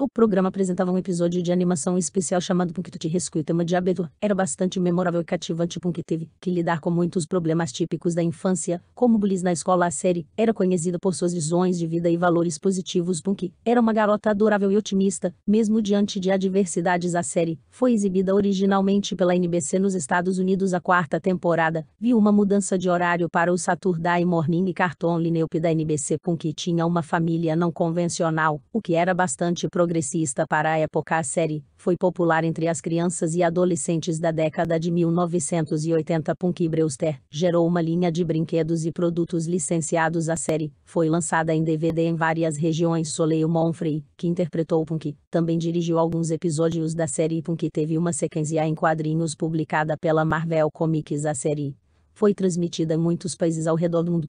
O programa apresentava um episódio de animação especial chamado Punkit Rescue. O tema de abertura era bastante memorável e cativante. Punk teve que lidar com muitos problemas típicos da infância, como bullying na escola. A série era conhecida por suas visões de vida e valores positivos. Punk era uma garota adorável e otimista, mesmo diante de adversidades. A série foi exibida originalmente pela NBC nos Estados Unidos. A quarta temporada viu uma mudança de horário para o Saturday Morning Cartoon Lineup da NBC. Punk tinha uma família não convencional, o que era bastante progressivo progressista para a época a série foi popular entre as crianças e adolescentes da década de 1980. Punky Brewster gerou uma linha de brinquedos e produtos licenciados à série, foi lançada em DVD em várias regiões. Soleil Monfrey, que interpretou Punky, também dirigiu alguns episódios da série Punky teve uma sequência em quadrinhos publicada pela Marvel Comics. A série foi transmitida em muitos países ao redor do mundo.